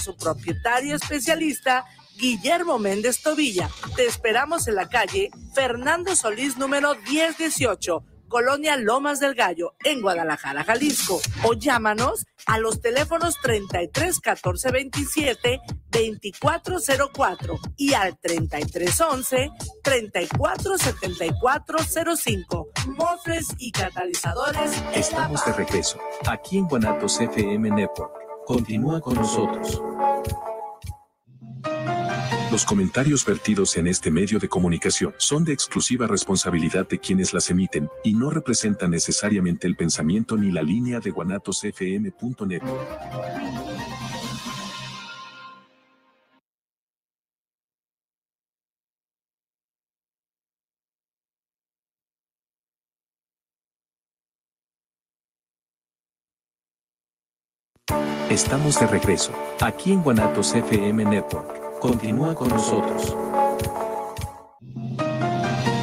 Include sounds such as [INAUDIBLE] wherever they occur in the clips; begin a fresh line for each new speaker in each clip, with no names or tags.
su propietario especialista, Guillermo Méndez Tobilla. Te esperamos en la calle Fernando Solís número 1018. Colonia Lomas del Gallo, en Guadalajara, Jalisco. O llámanos a los teléfonos 33 14 27 24 04 y al 33 11 34 74 05. y catalizadores.
Estamos de regreso, aquí en Guanatos FM Network. Continúa con nosotros. Los comentarios vertidos en este medio de
comunicación son de exclusiva responsabilidad de quienes las emiten y no representan necesariamente el
pensamiento ni la línea de guanatosfm.net. Estamos de regreso, aquí en Guanatos FM Network. Continúa con nosotros.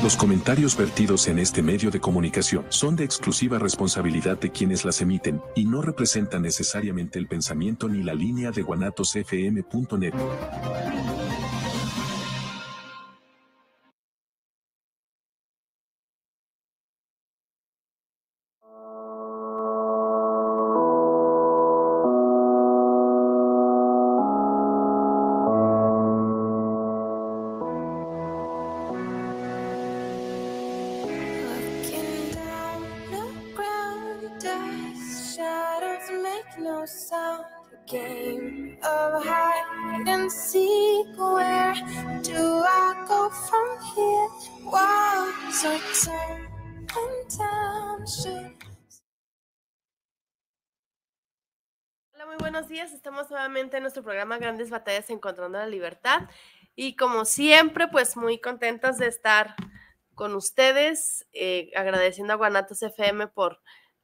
Los comentarios vertidos en este medio de comunicación son de exclusiva responsabilidad de quienes las emiten y no representan necesariamente el pensamiento ni la línea de guanatosfm.net. Hola, muy buenos días. Estamos nuevamente en nuestro programa Grandes Batallas Encontrando la Libertad. Y como siempre, pues muy contentas de estar con ustedes, eh, agradeciendo a Guanatos FM por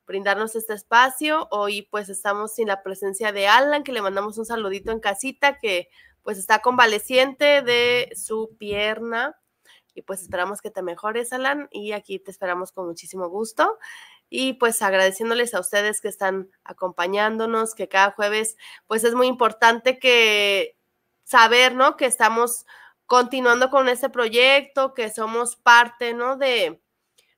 brindarnos este espacio. Hoy pues estamos sin la presencia de Alan, que le mandamos un saludito en casita, que pues está convaleciente de su pierna y pues esperamos que te mejores, Alan, y aquí te esperamos con muchísimo gusto. Y pues agradeciéndoles a ustedes que están acompañándonos, que cada jueves, pues es muy importante que saber, ¿no? Que estamos continuando con este proyecto, que somos parte, ¿no? De,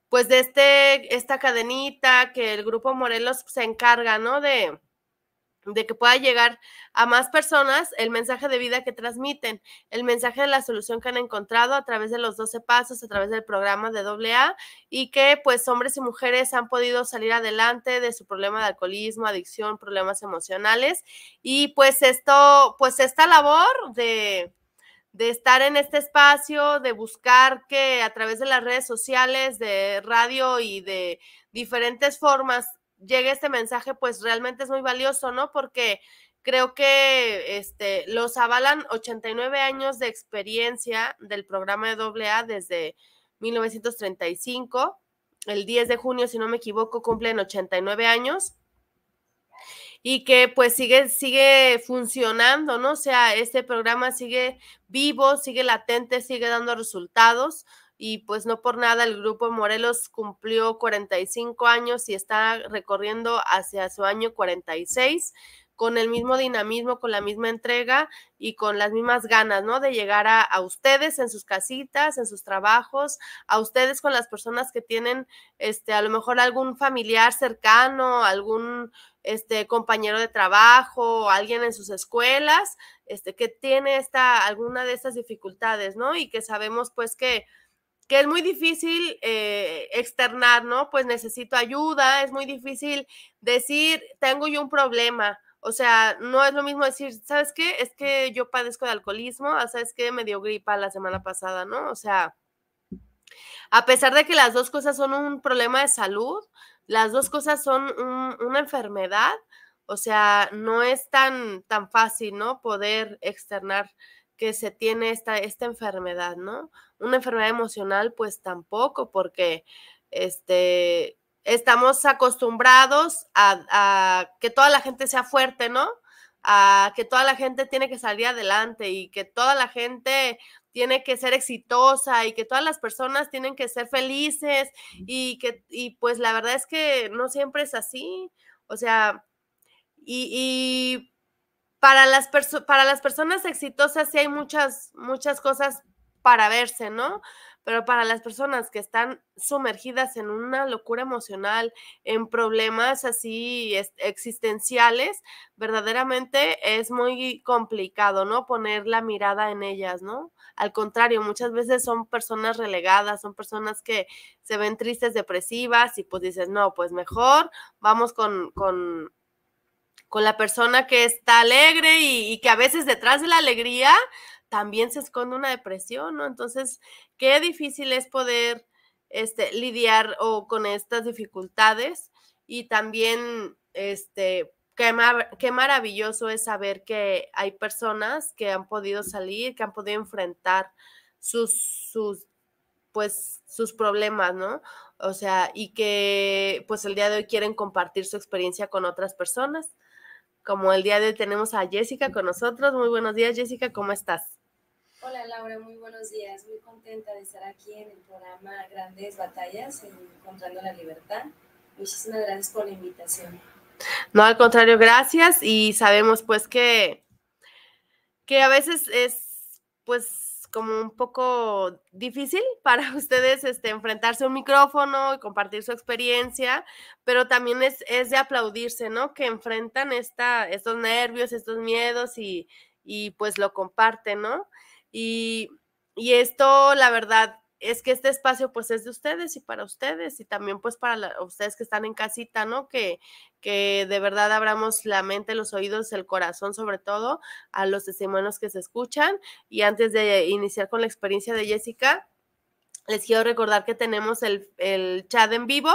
pues de este, esta cadenita que el Grupo Morelos se encarga, ¿no? De, de que pueda llegar a más personas el mensaje de vida que transmiten, el mensaje de la solución que han encontrado a través de los 12 pasos, a través del programa de AA y que pues hombres y mujeres han podido salir adelante de su problema de alcoholismo, adicción, problemas emocionales y pues esto, pues esta labor de, de estar en este espacio, de buscar que a través de las redes sociales, de radio y de diferentes formas llegue este mensaje, pues realmente es muy valioso, ¿no? Porque creo que este, los avalan 89 años de experiencia del programa de A desde 1935. El 10 de junio, si no me equivoco, cumplen 89 años y que pues sigue, sigue funcionando, ¿no? O sea, este programa sigue vivo, sigue latente, sigue dando resultados y pues no por nada el grupo Morelos cumplió 45 años y está recorriendo hacia su año 46 con el mismo dinamismo, con la misma entrega y con las mismas ganas, ¿no? De llegar a, ustedes en sus casitas, en sus trabajos, a ustedes con las personas que tienen, este, a lo mejor algún familiar cercano, algún este compañero de trabajo, alguien en sus escuelas, este, que tiene esta, alguna de estas dificultades, ¿no? Y que sabemos pues que que es muy difícil eh, externar, ¿no? Pues necesito ayuda, es muy difícil decir, tengo yo un problema. O sea, no es lo mismo decir, ¿sabes qué? Es que yo padezco de alcoholismo, ah, ¿sabes qué? Me dio gripa la semana pasada, ¿no? O sea, a pesar de que las dos cosas son un problema de salud, las dos cosas son una enfermedad, o sea, no es tan, tan fácil, ¿no? Poder externar que se tiene esta, esta enfermedad, ¿no? Una enfermedad emocional, pues tampoco, porque este, estamos acostumbrados a, que toda la gente sea fuerte, ¿no? a que toda la gente tiene que salir adelante y que toda la gente tiene que ser exitosa y que todas las personas tienen que ser felices y que, y pues la verdad es que no siempre es así, o sea, y, y para las, para las personas exitosas sí hay muchas, muchas cosas para verse, ¿no? Pero para las personas que están sumergidas en una locura emocional, en problemas así existenciales, verdaderamente es muy complicado, ¿no? Poner la mirada en ellas, ¿no? Al contrario, muchas veces son personas relegadas, son personas que se ven tristes, depresivas y pues dices, no, pues mejor vamos con con la persona que está alegre y, que a veces detrás de la alegría también se esconde una depresión, ¿no? Entonces, qué difícil es poder este, lidiar o con estas dificultades y también, este, qué, maravilloso es saber que hay personas que han podido salir, que han podido enfrentar sus, pues, sus problemas, ¿no? O sea, y que, pues, el día de hoy quieren compartir su experiencia con otras personas como el día de hoy tenemos a Jessica con nosotros. Muy buenos días, Jessica, ¿cómo estás?
Hola Laura, muy buenos días. Muy contenta de estar aquí en el programa Grandes Batallas, Encontrando la Libertad. Muchísimas gracias por la invitación.
No, al contrario, gracias. Y sabemos pues que, que a veces es pues como un poco difícil [LAUGHS] para ustedes este, enfrentarse a un micrófono y compartir su experiencia, pero también es, de aplaudirse, ¿no? Que enfrentan esta, estos nervios, estos miedos y, pues lo comparten, ¿no? Y, y esto, la verdad, es que este espacio pues es de ustedes y para ustedes y también pues para ustedes que están en casita, ¿no? Que, que de verdad abramos la mente, los oídos, el corazón sobre todo a los testimonios que se escuchan. Y antes de iniciar con la experiencia de Jessica, les quiero recordar que tenemos el, chat en vivo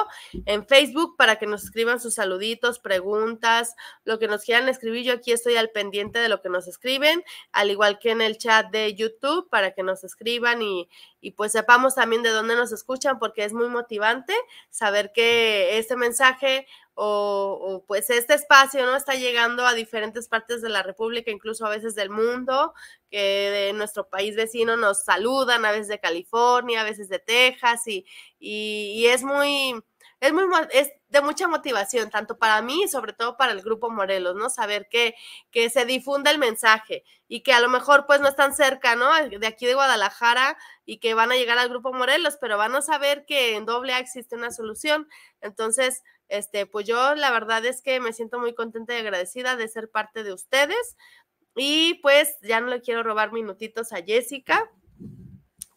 en Facebook para que nos escriban sus saluditos, preguntas, lo que nos quieran escribir. Yo aquí estoy al pendiente de lo que nos escriben, al igual que en el chat de YouTube para que nos escriban y, y pues sepamos también de dónde nos escuchan porque es muy motivante saber que este mensaje o, pues este espacio no está llegando a diferentes partes de la República, incluso a veces del mundo, que de nuestro país vecino nos saludan, a veces de California, a veces de Texas y, y es muy es, muy, es de mucha motivación, tanto para mí y sobre todo para el grupo Morelos, ¿no? Saber que, que se difunda el mensaje y que a lo mejor pues no están cerca, ¿no? De aquí de Guadalajara y que van a llegar al grupo Morelos, pero van a saber que en doble A existe una solución. Entonces, este, pues yo la verdad es que me siento muy contenta y agradecida de ser parte de ustedes. Y pues ya no le quiero robar minutitos a Jessica,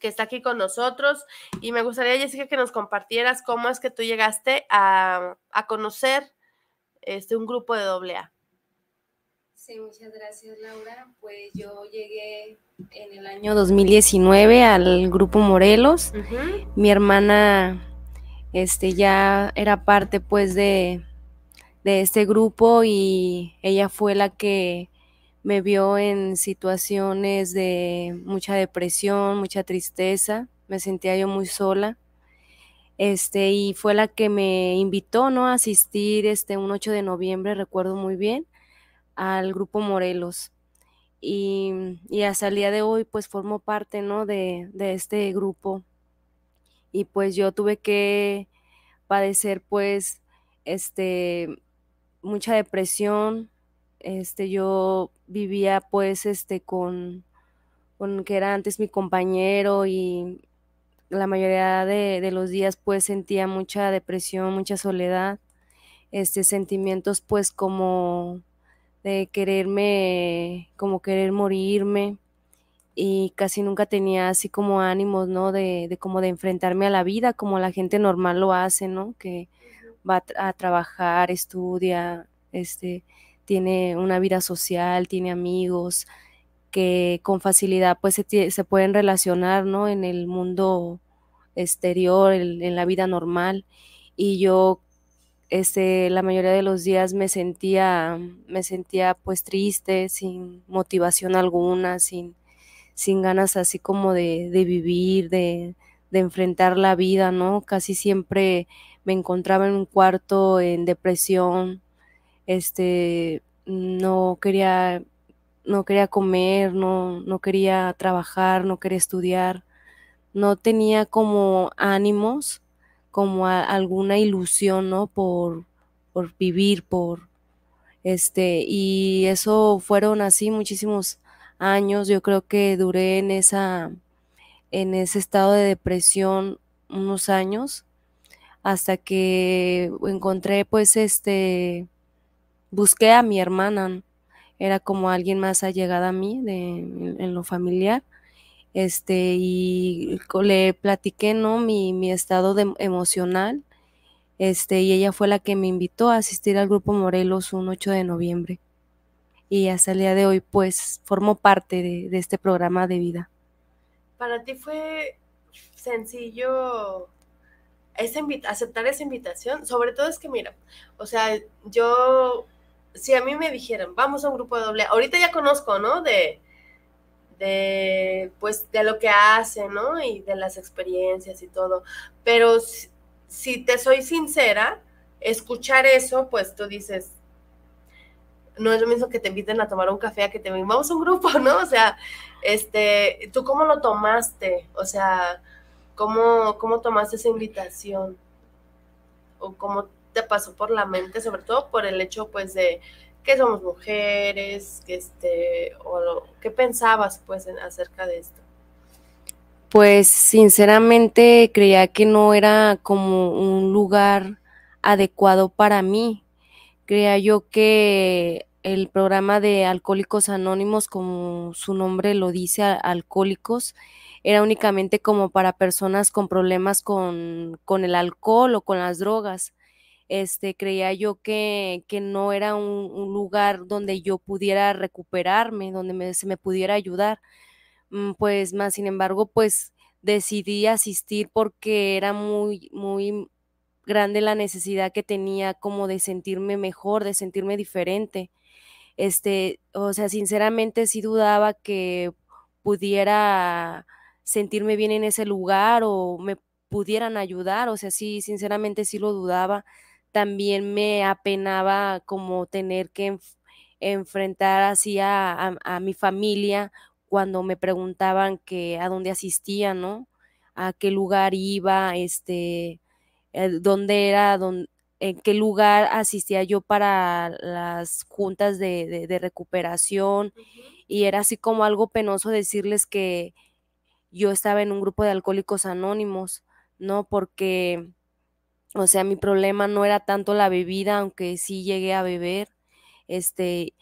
que está aquí con nosotros. Y me gustaría, Jessica, que nos compartieras cómo es que tú llegaste a, conocer este, un grupo de doble A.
Sí, muchas gracias Laura. Pues yo llegué en el año 2019 al grupo Morelos. Mi hermana este, ya era parte pues de este grupo y ella fue la que me vio en situaciones de mucha depresión, mucha tristeza, me sentía yo muy sola. Este, y fue la que me invitó, ¿no? A asistir este un 8 de noviembre, recuerdo muy bien, al grupo Morelos. Y, hasta el día de hoy pues formo parte ¿no? de, de, este grupo y pues yo tuve que padecer pues este mucha depresión este, yo vivía pues este con, con que era antes mi compañero y la mayoría de, los días pues sentía mucha depresión, mucha soledad, este, sentimientos pues como de quererme, como querer morirme y casi nunca tenía así como ánimos, ¿no? De, de como de enfrentarme a la vida como la gente normal lo hace, ¿no? Que va a, trabajar, estudia, este, tiene una vida social, tiene amigos que con facilidad pues se, pueden relacionar, En el mundo exterior, en, la vida normal. Y yo este, la mayoría de los días me sentía, me sentía pues triste, sin motivación alguna, sin, ganas así como de, vivir, de, de, enfrentar la vida, ¿no? Casi siempre me encontraba en un cuarto en depresión, este, no quería, no quería comer, no, no quería trabajar, no quería estudiar, no tenía como ánimos, como alguna ilusión, ¿no? Por, por vivir, por, este, y eso fueron así muchísimos años, yo creo que duré en esa, en ese estado de depresión unos años hasta que encontré pues este busqué a mi hermana, era como alguien más allegada a mí en, lo familiar, este, y le platiqué, ¿no? Mi, estado emocional, este, y ella fue la que me invitó a asistir al grupo Morelos un 8 de noviembre. Y hasta el día de hoy, pues, formo parte de, este programa de vida.
¿Para ti fue sencillo esa aceptar esa invitación? Sobre todo es que, mira, o sea, yo si a mí me dijeran, vamos a un grupo de doble, ahorita ya conozco, ¿no? De, de, pues, de lo que hacen, ¿no? Y de las experiencias y todo. Pero si, te soy sincera, escuchar eso, pues tú dices, no es lo mismo que te inviten a tomar un café, a que te vamos a un grupo, [LAUGHS] ¿no? O sea, este, ¿tú cómo lo tomaste? O sea, cómo tomaste esa invitación? ¿O cómo te pasó por la mente, sobre todo por el hecho, pues, de que somos mujeres, que este, o qué pensabas, pues, acerca de esto?
Pues, sinceramente, creía que no era como un lugar adecuado para mí. Creía yo que el programa de Alcohólicos Anónimos, como su nombre lo dice, Alcohólicos, era únicamente como para personas con problemas con, con el alcohol o con las drogas. Este, creía yo que, que no era un, lugar donde yo pudiera recuperarme, donde me, se me pudiera ayudar. Mm, pues más, sin embargo, pues decidí asistir porque era muy, muy grande la necesidad que tenía como de sentirme mejor, de sentirme diferente. Este, o sea, sinceramente sí dudaba que pudiera sentirme bien en ese lugar o me pudieran ayudar, o sea, sí, sinceramente sí lo dudaba también me apenaba como tener que enfrentar así a, mi familia cuando me preguntaban que a dónde asistía, ¿no? A qué lugar iba, este, dónde era, en qué lugar asistía yo para las juntas de, recuperación y era así como algo penoso decirles que yo estaba en un grupo de alcohólicos anónimos, ¿no? Porque o sea, mi problema no era tanto la bebida, aunque sí llegué a beber, este,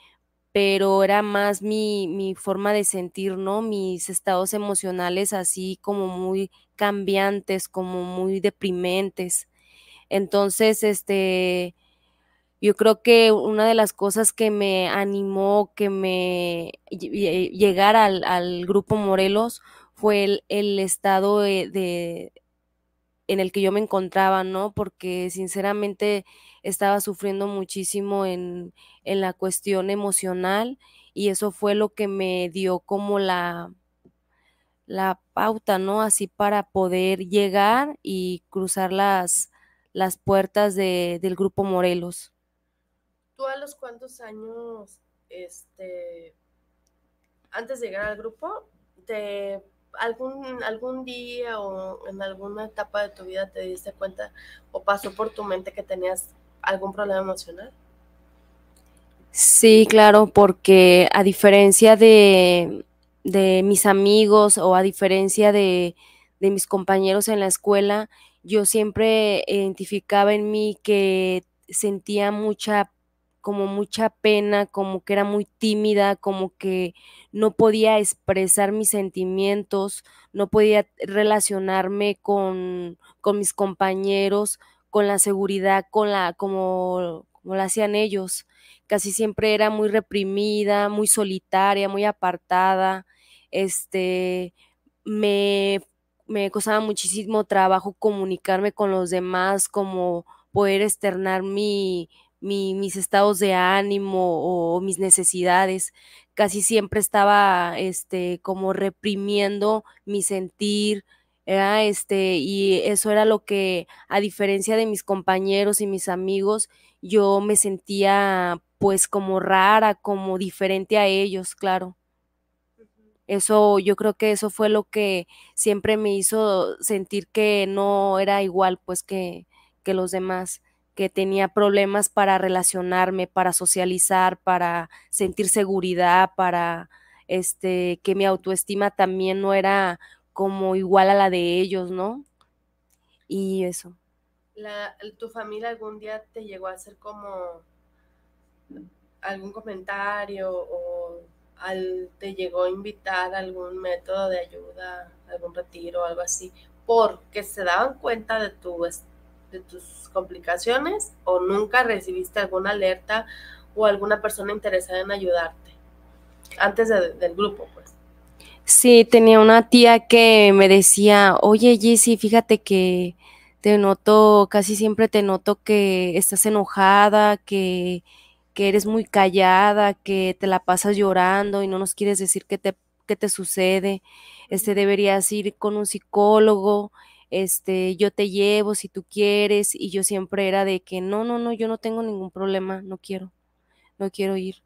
pero era más mi, forma de sentir, ¿no? Mis estados emocionales así como muy cambiantes, como muy deprimentes. Entonces, este, yo creo que una de las cosas que me animó, que me llegara al, grupo Morelos, fue el, estado de, en el que yo me encontraba, ¿no? Porque sinceramente estaba sufriendo muchísimo en, la cuestión emocional y eso fue lo que me dio como la, la pauta, ¿no? Así para poder llegar y cruzar las, las puertas del grupo Morelos.
¿Tú a los cuántos años, este, antes de llegar al grupo, te algún, algún día o en alguna etapa de tu vida te diste cuenta o pasó por tu mente que tenías algún problema emocional?
Sí, claro, porque a diferencia de, mis amigos o a diferencia de, de mis compañeros en la escuela, yo siempre identificaba en mí que sentía mucha como mucha pena, como que era muy tímida, como que no podía expresar mis sentimientos, no podía relacionarme con, mis compañeros, con la seguridad, con la, como, como hacían ellos. Casi siempre era muy reprimida, muy solitaria, muy apartada. Este me costaba muchísimo trabajo comunicarme con los demás, como poder externar mi, mis estados de ánimo o mis necesidades. Casi siempre estaba este, como reprimiendo mi sentir, este, y eso era lo que, a diferencia de mis compañeros y mis amigos, yo me sentía pues como rara, como diferente a ellos, claro. Eso, yo creo que eso fue lo que siempre me hizo sentir que no era igual, pues, que, que los demás que tenía problemas para relacionarme, para socializar, para sentir seguridad, para este que mi autoestima también no era como igual a la de ellos, ¿no? Y eso.
¿Tu familia algún día te llegó a hacer como algún comentario o te llegó a invitar algún método de ayuda, algún retiro, algo así, porque se daban cuenta de tu, de tus complicaciones o nunca recibiste alguna alerta o alguna persona interesada en ayudarte antes del grupo, pues.
Sí, tenía una tía que me decía, oye Jessy, fíjate que te noto, casi siempre te noto que estás enojada, que, eres muy callada, que te la pasas llorando y no nos quieres decir qué te, qué te sucede. Este deberías ir con un psicólogo este, yo te llevo si tú quieres, y yo siempre era de que no, no, no, yo no tengo ningún problema, no quiero, no quiero ir.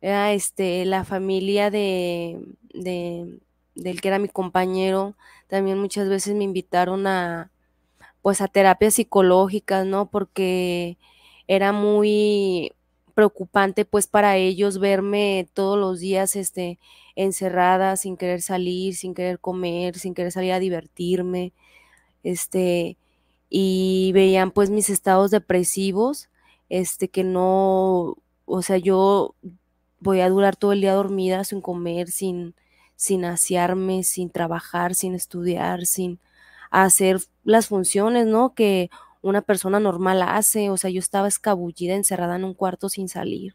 este, la familia de, de, del que era mi compañero, también muchas veces me invitaron a, pues a terapias psicológicas, ¿no? Porque era muy preocupante pues para ellos verme todos los días este encerrada, sin querer salir, sin querer comer, sin querer salir a divertirme este, y veían pues mis estados depresivos, este, que no, o sea, yo voy a durar todo el día dormida sin comer, sin, sin asearme, sin trabajar, sin estudiar, sin hacer las funciones, ¿no? Que una persona normal hace, o sea, yo estaba escabullida, encerrada en un cuarto sin salir.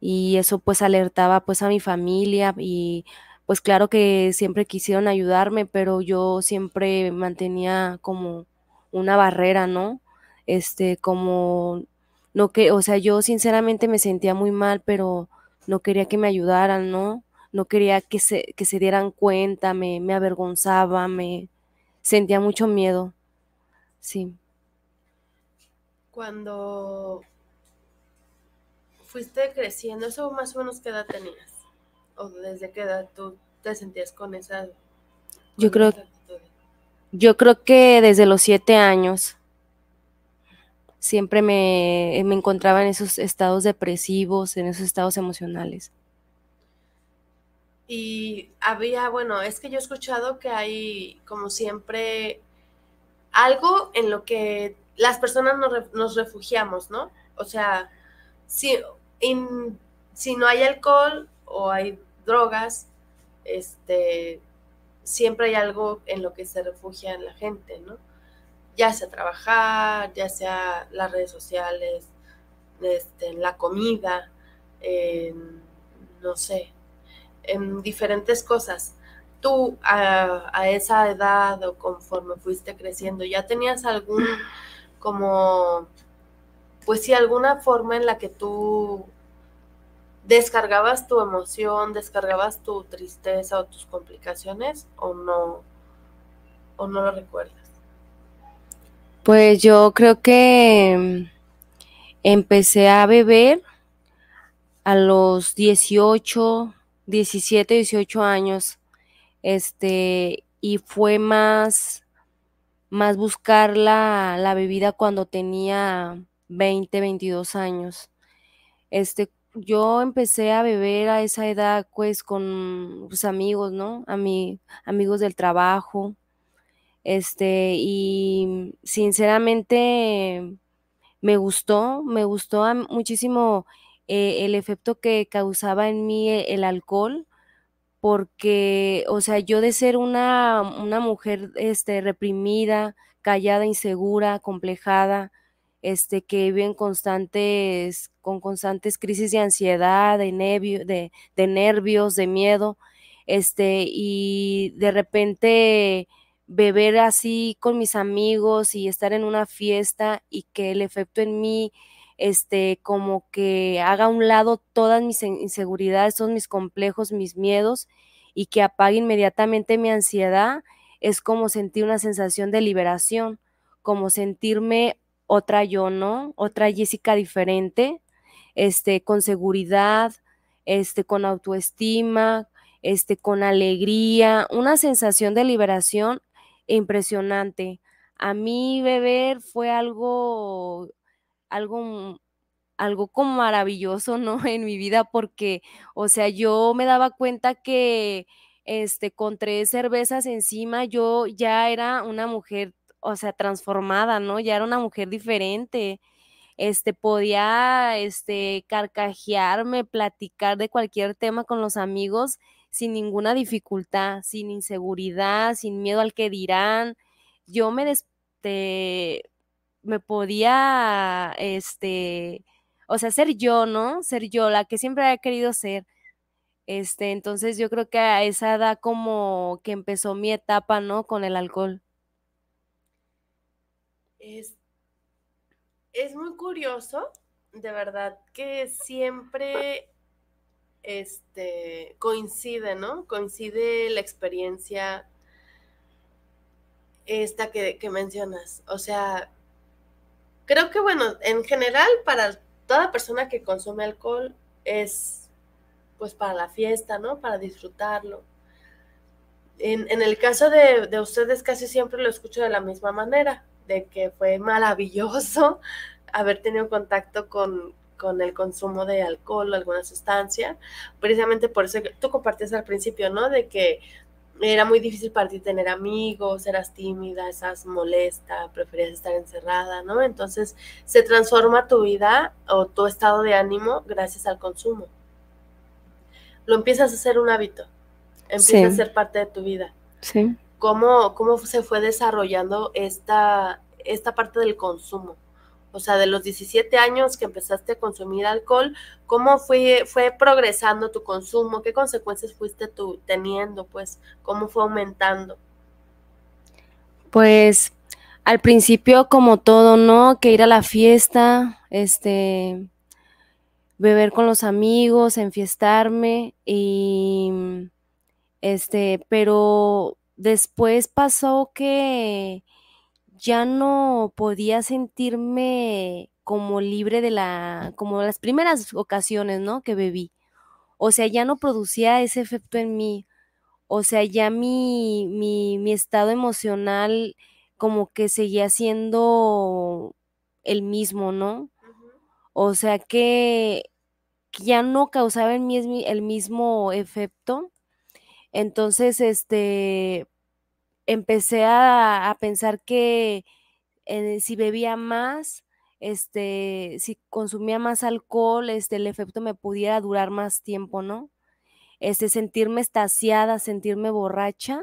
Y eso pues alertaba pues a mi familia y pues claro que siempre quisieron ayudarme, pero yo siempre mantenía como una barrera, ¿no? Este, como no que, o sea, yo sinceramente me sentía muy mal, pero no quería que me ayudaran, ¿no? No quería que se, dieran cuenta, me, me avergonzaba, me sentía mucho miedo. Sí.
Cuando fuiste creciendo, ¿eso más o menos qué edad tenías? o desde qué edad tú te sentías con esa...
yo creo... Yo creo que desde los siete años siempre me, encontraba en esos estados depresivos, en esos estados emocionales.
Y había, bueno, es que yo he escuchado que hay, como siempre, algo en lo que las personas nos, refugiamos, ¿no? O sea, si, si no hay alcohol o hay drogas, este, siempre hay algo en lo que se refugia la gente, ¿no? Ya sea trabajar, ya sea las redes sociales, este, la comida, no sé, en diferentes cosas. Tú a, a esa edad o conforme fuiste creciendo, ¿ya tenías algún como pues sí, alguna forma en la que tú ¿Descargabas tu emoción, descargabas tu tristeza o tus complicaciones o no, o no lo recuerdas?
Pues yo creo que mm, empecé a beber a los 18, 17, 18 años. Este, y fue más, más buscar la, la bebida cuando tenía 20, 22 años. Este, yo empecé a beber a esa edad pues con sus pues, amigos, ¿no? A mí amigos del trabajo. Este, y sinceramente me gustó, me gustó muchísimo eh, el efecto que causaba en mí e, el, alcohol, porque, o sea, yo de ser una, mujer este, reprimida, callada, insegura, complejada, este, que viven constantes, con constantes crisis de ansiedad, de, nervio, de, nervios, de miedo, este, y de repente beber así con mis amigos y estar en una fiesta y que el efecto en mí este como que haga a un lado todas mis inseguridades, todos mis complejos, mis miedos y que apague inmediatamente mi ansiedad, es como sentir una sensación de liberación, como sentirme otra yo, ¿no? Otra Jessica diferente, este, con seguridad, este, con autoestima, este, con alegría, una sensación de liberación impresionante. A mí beber fue algo, algo, algo como maravilloso, ¿no? [LAUGHS] En mi vida, porque, o sea, yo me daba cuenta que, este, con tres cervezas encima, yo ya era una mujer o sea, transformada, ¿no? Ya era una mujer diferente. Este, podía, este, carcajearme, platicar de cualquier tema con los amigos sin ninguna dificultad, sin inseguridad, sin miedo al que dirán. Yo me, este, me podía, este, o sea, ser yo, ¿no? Ser yo, la que siempre había querido ser. Este, entonces yo creo que a esa edad como que empezó mi etapa, ¿no? Con el alcohol.
Es, muy curioso, de verdad, que siempre este, coincide, ¿no? Coincide la experiencia esta que, mencionas. O sea, creo que bueno, en general para toda persona que consume alcohol es pues para la fiesta, ¿no? Para disfrutarlo. En, el caso de, de, ustedes casi siempre lo escucho de la misma manera de que fue maravilloso [LAUGHS] haber tenido contacto con, el consumo de alcohol o alguna sustancia. Precisamente por eso tú compartías al principio, ¿no? De que era muy difícil para ti tener amigos, eras tímida, esas molesta, preferías estar encerrada, ¿no? Entonces se transforma tu vida o tu estado de ánimo gracias al consumo. Lo empiezas a hacer un hábito, empieza a ser parte de tu vida. Sí cómo, se fue desarrollando esta, esta parte del consumo. O sea, de los 17 años que empezaste a consumir alcohol, ¿cómo fue, fue progresando tu consumo? ¿Qué consecuencias fuiste tú teniendo? Pues, ¿cómo fue aumentando?
Pues, al principio, como todo, ¿no? Que ir a la fiesta, este, beber con los amigos, enfiestarme y, este, pero Después pasó que ya no podía sentirme como libre de la, como las primeras ocasiones, ¿no? Que bebí. O sea, ya no producía ese efecto en mí. O sea, ya mi, mi, estado emocional como que seguía siendo el mismo, ¿no? O sea que, que ya no causaba en mí el mismo efecto entonces, este, empecé a, pensar que eh, si bebía más, este, si consumía más alcohol, este, el efecto me pudiera durar más tiempo, ¿no? Este, sentirme estaciada, sentirme borracha,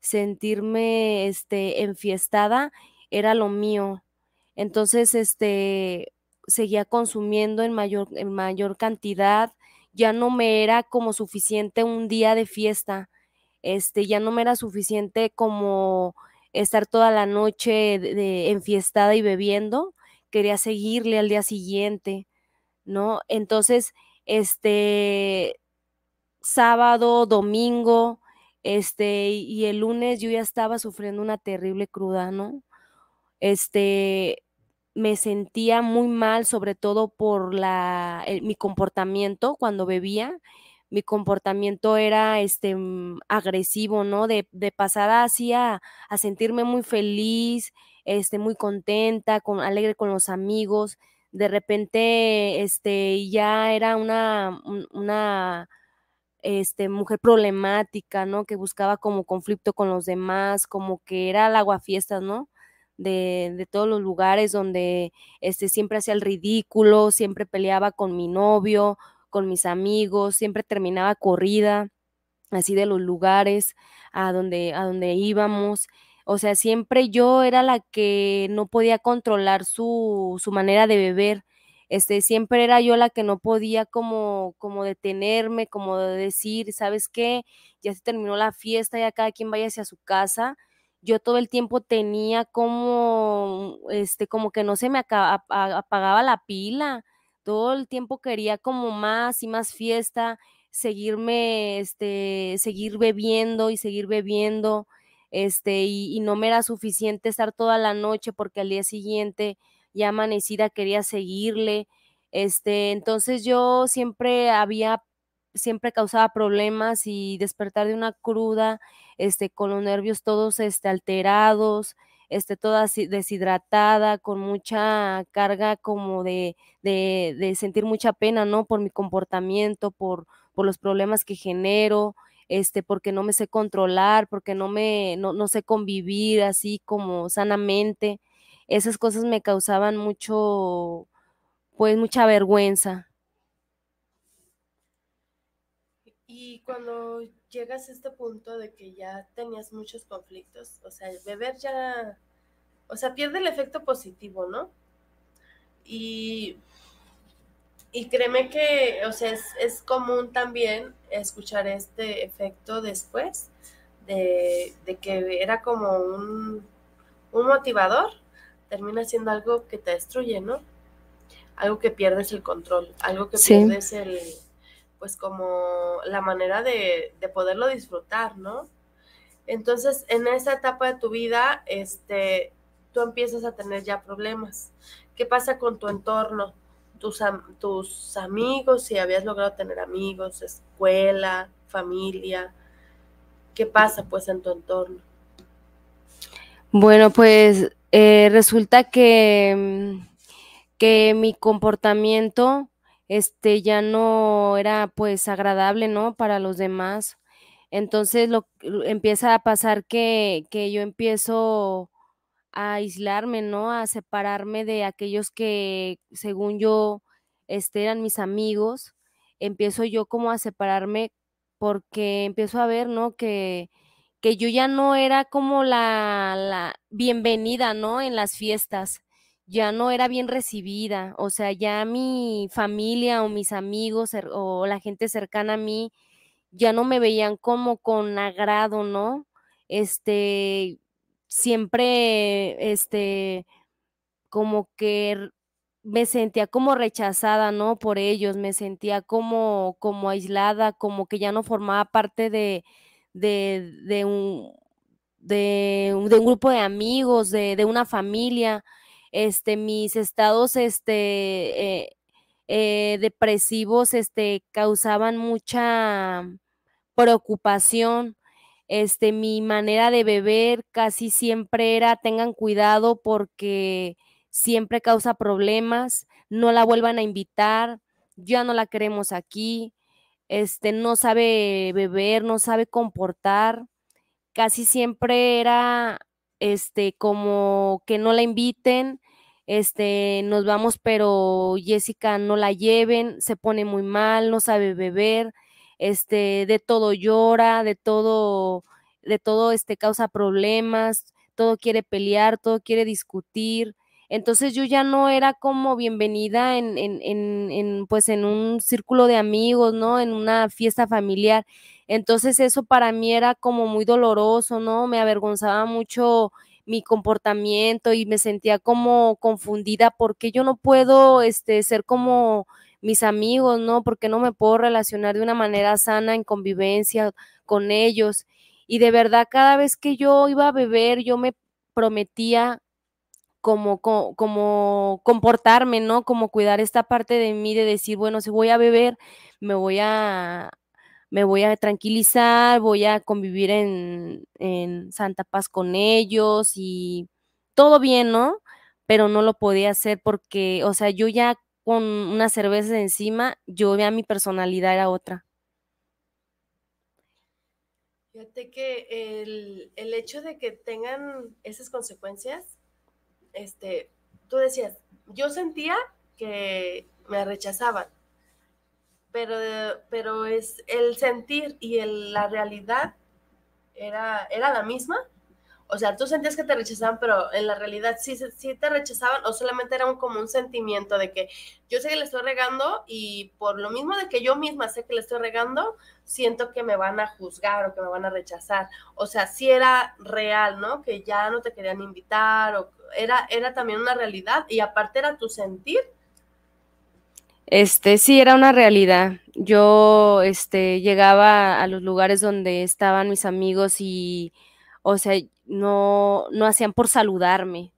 sentirme, este, enfiestada, era lo mío. Entonces, este, seguía consumiendo en mayor, en mayor cantidad, ya no me era como suficiente un día de fiesta, este, ya no me era suficiente como estar toda la noche en fiestada enfiestada y bebiendo, quería seguirle al día siguiente, ¿no? Entonces, este, sábado, domingo, este, y el lunes yo ya estaba sufriendo una terrible cruda, ¿no? Este, me sentía muy mal, sobre todo por la, mi comportamiento cuando bebía. Mi comportamiento era este, mm, agresivo, ¿no? De, pasar hacia a, sentirme muy feliz, este, muy contenta, con, alegre con los amigos. De repente este, ya era una, una este, mujer problemática, ¿no? Que buscaba como conflicto con los demás, como que era el aguafiestas, ¿no? de, todos los lugares donde este, siempre hacía el ridículo, siempre peleaba con mi novio, con mis amigos, siempre terminaba corrida, así de los lugares a donde, a donde íbamos. O sea, siempre yo era la que no podía controlar su, su manera de beber. Este, siempre era yo la que no podía como, como detenerme, como decir, ¿sabes qué? Ya se terminó la fiesta, ya cada quien vaya hacia su casa yo todo el tiempo tenía como, este, como que no se me apagaba la pila, todo el tiempo quería como más y más fiesta, seguirme, este, seguir bebiendo y seguir bebiendo, este, y, y no me era suficiente estar toda la noche porque al día siguiente ya amanecida quería seguirle, este, entonces yo siempre había siempre causaba problemas y despertar de una cruda, este, con los nervios todos este, alterados, este, toda deshidratada, con mucha carga como de, de, sentir mucha pena, ¿no? Por mi comportamiento, por, por los problemas que genero, este, porque no me sé controlar, porque no me, no, no sé convivir así como sanamente. Esas cosas me causaban mucho, pues mucha vergüenza.
Y cuando llegas a este punto de que ya tenías muchos conflictos, o sea, el beber ya, o sea, pierde el efecto positivo, ¿no? Y, y créeme que, o sea, es, es común también escuchar este efecto después de, que era como un, motivador, termina siendo algo que te destruye, ¿no? Algo que pierdes el control, algo que pierdes el pues como la manera de, poderlo disfrutar, ¿no? Entonces, en esa etapa de tu vida, este, tú empiezas a tener ya problemas. ¿Qué pasa con tu entorno? Tus, tus amigos, si habías logrado tener amigos, escuela, familia. ¿Qué pasa pues en tu entorno?
Bueno, pues eh, resulta que, que mi comportamiento este ya no era pues agradable, ¿no? Para los demás. Entonces lo empieza a pasar que, que yo empiezo a aislarme, ¿no? A separarme de aquellos que, según yo, este, eran mis amigos. Empiezo yo como a separarme porque empiezo a ver, ¿no? Que, que yo ya no era como la, la bienvenida, ¿no? En las fiestas ya no era bien recibida, o sea, ya mi familia o mis amigos o la gente cercana a mí ya no me veían como con agrado, ¿no? Este, siempre, este, como que me sentía como rechazada, ¿no? Por ellos, me sentía como, como aislada, como que ya no formaba parte de, un, de, un grupo de amigos, de, de una familia este, mis estados, este, eh, eh, depresivos, este, causaban mucha preocupación. Este, mi manera de beber casi siempre era tengan cuidado porque siempre causa problemas, no la vuelvan a invitar, ya no la queremos aquí, este, no sabe beber, no sabe comportar, casi siempre era este, como que no la inviten, este, nos vamos, pero Jessica no la lleven, se pone muy mal, no sabe beber, este, de todo llora, de todo, de todo, este, causa problemas, todo quiere pelear, todo quiere discutir, entonces yo ya no era como bienvenida en, en, en, pues en un círculo de amigos, ¿no? En una fiesta familiar. Entonces eso para mí era como muy doloroso, ¿no? Me avergonzaba mucho mi comportamiento y me sentía como confundida porque yo no puedo este, ser como mis amigos, ¿no? Porque no me puedo relacionar de una manera sana en convivencia con ellos. Y de verdad, cada vez que yo iba a beber, yo me prometía como, comportarme, ¿no? Como cuidar esta parte de mí, de decir, bueno, si voy a beber, me voy a, me voy a tranquilizar, voy a convivir en, Santa Paz con ellos y todo bien, ¿no? Pero no lo podía hacer porque, o sea, yo ya con una cerveza encima, yo ya mi personalidad era otra.
Fíjate que el, el hecho de que tengan esas consecuencias este, tú decías, yo sentía que me rechazaban, pero, pero es el sentir y la realidad era, era la misma o sea, tú sentías que te rechazaban, pero en la realidad sí, sí te rechazaban o solamente era un, como un sentimiento de que yo sé que le estoy regando y por lo mismo de que yo misma sé que le estoy regando, siento que me van a juzgar o que me van a rechazar. O sea, sí era real, ¿no? Que ya no te querían invitar o era, era también una realidad y aparte era tu sentir.
Este, sí, era una realidad. Yo, este, llegaba a los lugares donde estaban mis amigos y, o sea, no, hacían por saludarme,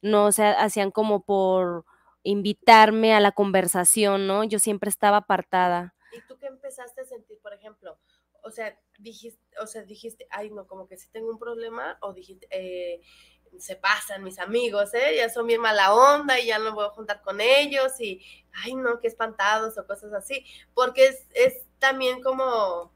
no o sea, hacían como por invitarme a la conversación, ¿no? Yo siempre estaba apartada.
¿Y tú qué empezaste a sentir, por ejemplo? O sea, dijiste, o sea, dijiste, ay, no, como que sí tengo un problema, o dijiste, eh, se pasan mis amigos, ¿eh? Ya son bien mala onda y ya no voy a juntar con ellos y, ay, no, qué espantados o cosas así, porque es, es también como,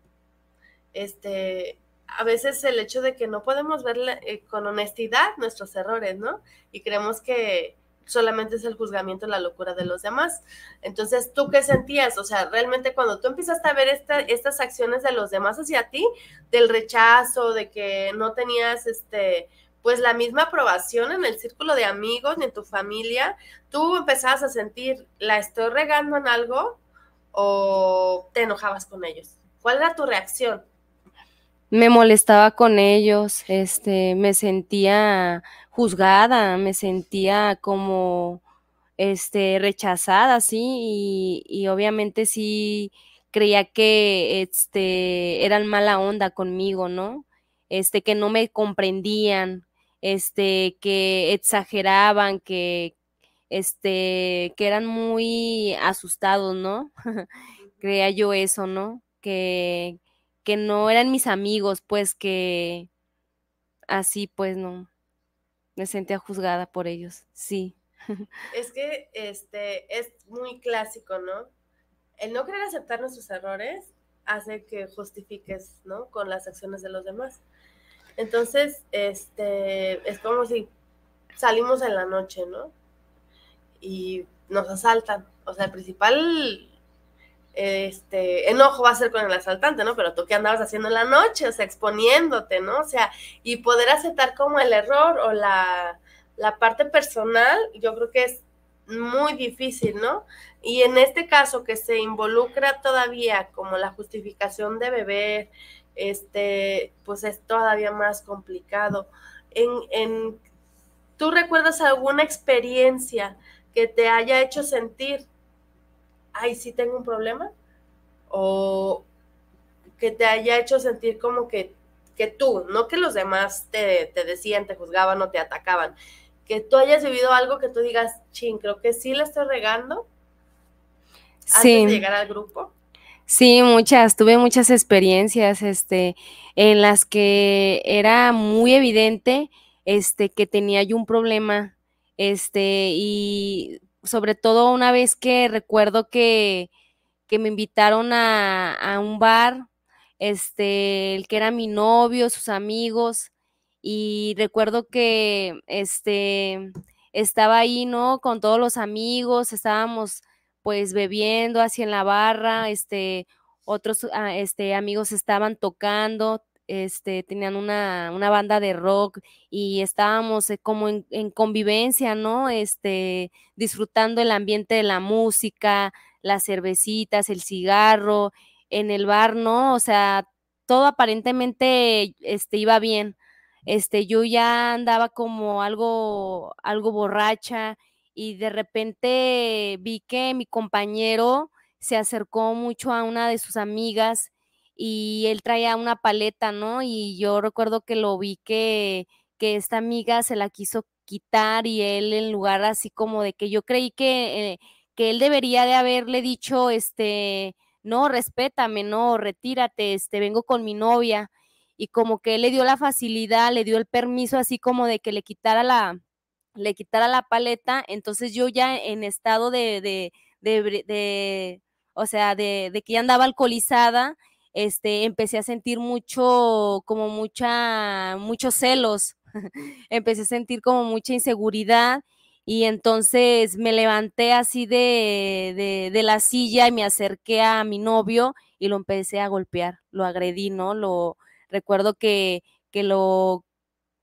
este, a veces el hecho de que no podemos ver eh, con honestidad nuestros errores, ¿no? Y creemos que solamente es el juzgamiento, la locura de los demás. Entonces, ¿tú qué sentías? O sea, realmente cuando tú empezaste a ver estas acciones de los demás hacia ti, del rechazo, de que no tenías este pues la misma aprobación en el círculo de amigos ni en tu familia, tú empezabas a sentir, la estoy regando en algo o te enojabas con ellos. ¿Cuál era tu reacción?
me molestaba con ellos, este, me sentía juzgada, me sentía como este, rechazada, sí, y, obviamente sí creía que este, eran mala onda conmigo, ¿no? Este, que no me comprendían, este, que exageraban, que, este, que eran muy asustados, ¿no? [LAUGHS] creía yo eso, ¿no? Que, que no eran mis amigos, pues que así pues no me sentía juzgada por ellos, sí. [LAUGHS]
Es que este es muy clásico, ¿no? El no querer aceptar nuestros errores hace que justifiques, ¿no? Con las acciones de los demás. Entonces, este, es como si salimos en la noche, ¿no? Y nos asaltan. O sea, el principal este, enojo va a ser con el asaltante, ¿no? Pero tú qué andabas haciendo en la noche, o sea, exponiéndote, ¿no? O sea, y poder aceptar como el error o la, parte personal, yo creo que es muy difícil, ¿no? Y en este caso que se involucra todavía como la justificación de beber, este, pues es todavía más complicado. En, ¿Tú recuerdas alguna experiencia que te haya hecho sentir ay, sí tengo un problema, o que te haya hecho sentir como que, tú, no que los demás te, decían, te juzgaban o te atacaban, que tú hayas vivido algo que tú digas, ching, creo que sí la estoy regando antes de llegar al grupo.
Sí, muchas, tuve muchas experiencias, este, en las que era muy evidente, este, que tenía yo un problema, este, y sobre todo una vez que recuerdo que, me invitaron a, un bar, este, el que era mi novio, sus amigos, y recuerdo que este, estaba ahí, ¿no? Con todos los amigos, estábamos pues bebiendo así en la barra, este, otros ah, este, amigos estaban tocando, este, tenían una, banda de rock y estábamos eh, como en, convivencia, ¿no? Este, disfrutando el ambiente de la música, las cervecitas, el cigarro, en el bar, ¿no? O sea, todo aparentemente este, iba bien. Este, yo ya andaba como algo, algo borracha y de repente vi que mi compañero se acercó mucho a una de sus amigas y él traía una paleta, ¿no? Y yo recuerdo que lo vi que, que esta amiga se la quiso quitar y él en lugar así como de que yo creí que, eh, que él debería de haberle dicho, este, no, respétame, no, retírate, este, vengo con mi novia. Y como que él le dio la facilidad, le dio el permiso así como de que le quitara la, le quitara la paleta. Entonces yo ya en estado de, o sea, de, de que ya andaba alcoholizada, este, empecé a sentir mucho, como mucha, muchos celos, [LAUGHS] empecé a sentir como mucha inseguridad y entonces me levanté así de, la silla y me acerqué a mi novio y lo empecé a golpear, lo agredí, ¿no? Lo recuerdo que, que lo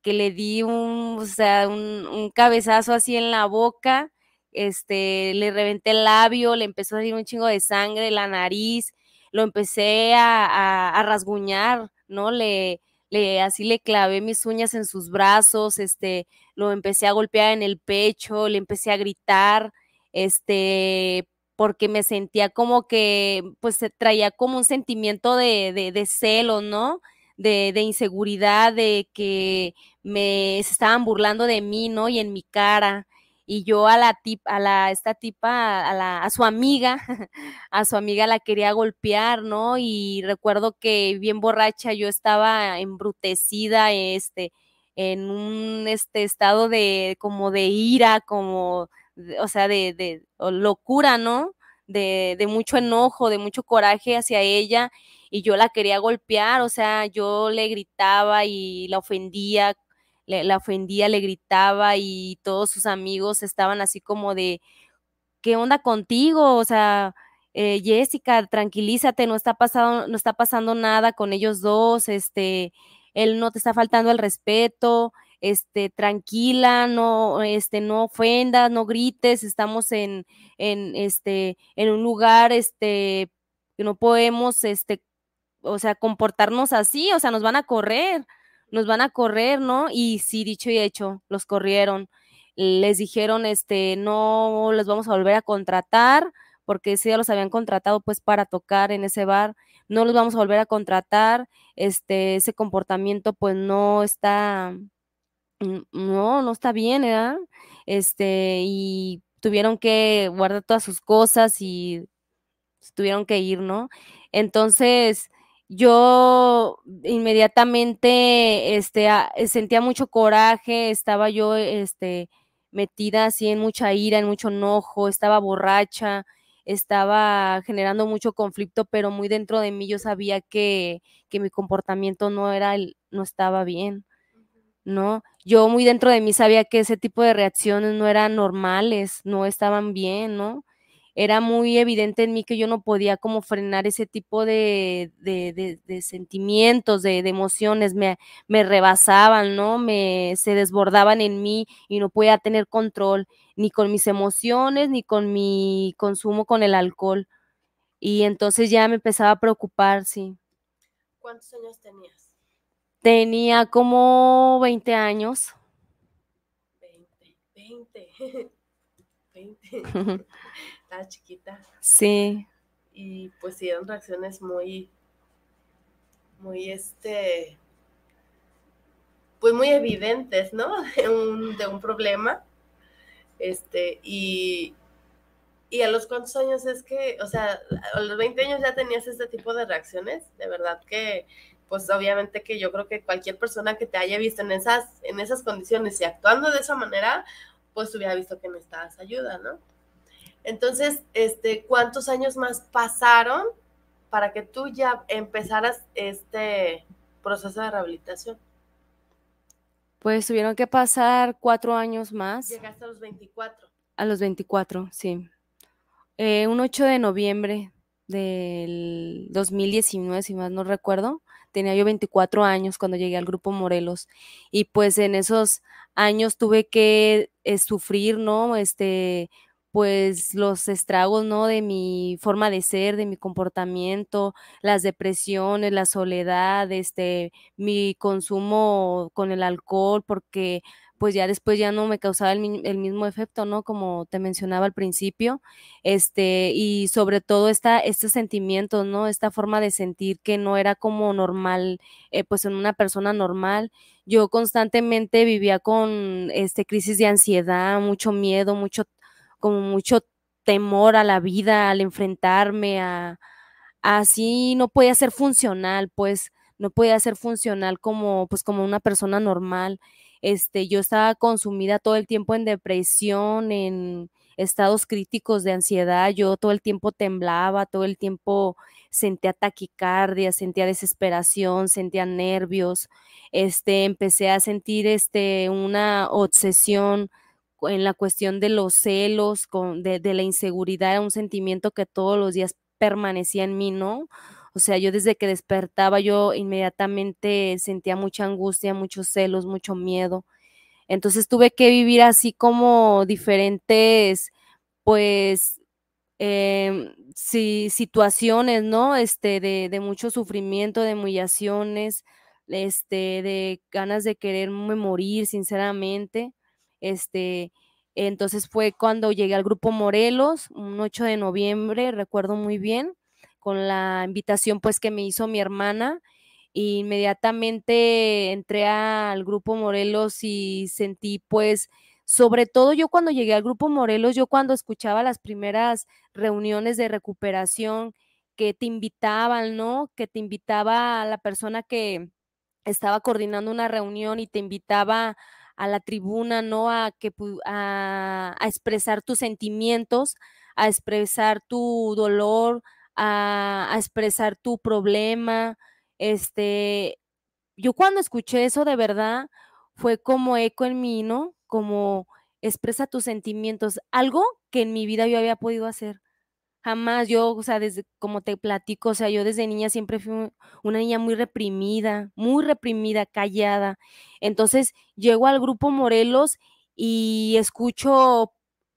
que le di un, o sea, un, cabezazo así en la boca, este, le reventé el labio, le empezó a salir un chingo de sangre, la nariz, lo empecé a, rasguñar, ¿no? Le, le, así le clavé mis uñas en sus brazos, este, lo empecé a golpear en el pecho, le empecé a gritar, este, porque me sentía como que, pues traía como un sentimiento de, de, celo, ¿no? De, inseguridad, de que me estaban burlando de mí, ¿no? Y en mi cara y yo a la tip, a la, esta tipa, a, la, a su amiga, [LAUGHS] a su amiga la quería golpear, ¿no? Y recuerdo que bien borracha yo estaba embrutecida, este, en un este estado de, como de ira, como, o sea, de, locura, ¿no? De, de mucho enojo, de mucho coraje hacia ella y yo la quería golpear, o sea, yo le gritaba y la ofendía le, la ofendía, le gritaba y todos sus amigos estaban así como de, ¿qué onda contigo? O sea, eh, Jessica, tranquilízate, no está, pasando, no está pasando nada con ellos dos, este, él no te está faltando el respeto, este, tranquila, no, este, no ofendas, no grites, estamos en, en, este, en un lugar, este, que no podemos, este, o sea, comportarnos así, o sea, nos van a correr nos van a correr, ¿no? Y sí, dicho y hecho, los corrieron. Les dijeron, este, no los vamos a volver a contratar, porque si ya los habían contratado pues para tocar en ese bar, no los vamos a volver a contratar, este, ese comportamiento pues no está, mm, no, no está bien, ¿verdad? Este, y tuvieron que guardar todas sus cosas y tuvieron que ir, ¿no? Entonces, yo inmediatamente este, sentía mucho coraje, estaba yo este, metida así en mucha ira, en mucho enojo, estaba borracha, estaba generando mucho conflicto, pero muy dentro de mí yo sabía que, que mi comportamiento no era el, no estaba bien, ¿no? Yo muy dentro de mí sabía que ese tipo de reacciones no eran normales, no estaban bien, ¿no? era muy evidente en mí que yo no podía como frenar ese tipo de, sentimientos, de, emociones, me, me, rebasaban, ¿no? Me, se desbordaban en mí y no podía tener control ni con mis emociones, ni con mi consumo con el alcohol. Y entonces ya me empezaba a preocupar, sí.
¿Cuántos años tenías?
Tenía como 20 años.
20, 20. 20 chiquita.
Sí.
Y pues sí, eran reacciones muy, muy este, pues muy evidentes, ¿no? [LAUGHS] De un, de un problema. Este, y, y a los cuantos años es que, o sea, a los 20 años ya tenías este tipo de reacciones, de verdad que, pues obviamente que yo creo que cualquier persona que te haya visto en esas, en esas condiciones y actuando de esa manera, pues hubiera visto que necesitas ayuda, ¿no? Entonces, este, ¿cuántos años más pasaron para que tú ya empezaras este proceso de rehabilitación?
Pues tuvieron que pasar cuatro años más. Llegaste
a los 24.
A los 24, sí. Eh, un 8 de noviembre del 2019, si más no recuerdo, tenía yo 24 años cuando llegué al grupo Morelos y pues en esos años tuve que eh, sufrir, ¿no? Este, pues los estragos, ¿no? De mi forma de ser, de mi comportamiento, las depresiones, la soledad, este, mi consumo con el alcohol, porque pues ya después ya no me causaba el, mismo efecto, ¿no? Como te mencionaba al principio, este, y sobre todo esta, este sentimiento, ¿no? Esta forma de sentir que no era como normal, eh, pues en una persona normal. Yo constantemente vivía con, este, crisis de ansiedad, mucho miedo, mucho, como mucho temor a la vida, al enfrentarme a, así, no podía ser funcional, pues no podía ser funcional como pues como una persona normal. Este, yo estaba consumida todo el tiempo en depresión, en estados críticos de ansiedad, yo todo el tiempo temblaba, todo el tiempo sentía taquicardia, sentía desesperación, sentía nervios, este, empecé a sentir este, una obsesión en la cuestión de los celos, de, la inseguridad, era un sentimiento que todos los días permanecía en mí, ¿no? O sea, yo desde que despertaba, yo inmediatamente sentía mucha angustia, muchos celos, mucho miedo. Entonces tuve que vivir así como diferentes, pues, em, situaciones, ¿no? Este, de, mucho sufrimiento, de humillaciones, este, de ganas de quererme morir, sinceramente. Este, entonces fue cuando llegué al grupo Morelos, un 8 de noviembre, recuerdo muy bien, con la invitación pues que me hizo mi hermana. y e inmediatamente entré al grupo Morelos y sentí pues, sobre todo yo cuando llegué al grupo Morelos, yo cuando escuchaba las primeras reuniones de recuperación que te invitaban, ¿no? Que te invitaba a la persona que estaba coordinando una reunión y te invitaba a la tribuna, ¿no? A, que, a, expresar tus sentimientos, a expresar tu dolor, a, a, expresar tu problema. Este, yo cuando escuché eso de verdad fue como eco en mí, ¿no? Como expresa tus sentimientos, algo que en mi vida yo había podido hacer. Jamás, yo, o sea, desde como te platico, o sea, yo desde niña siempre fui una niña muy reprimida, muy reprimida, callada. Entonces, llego al grupo Morelos y escucho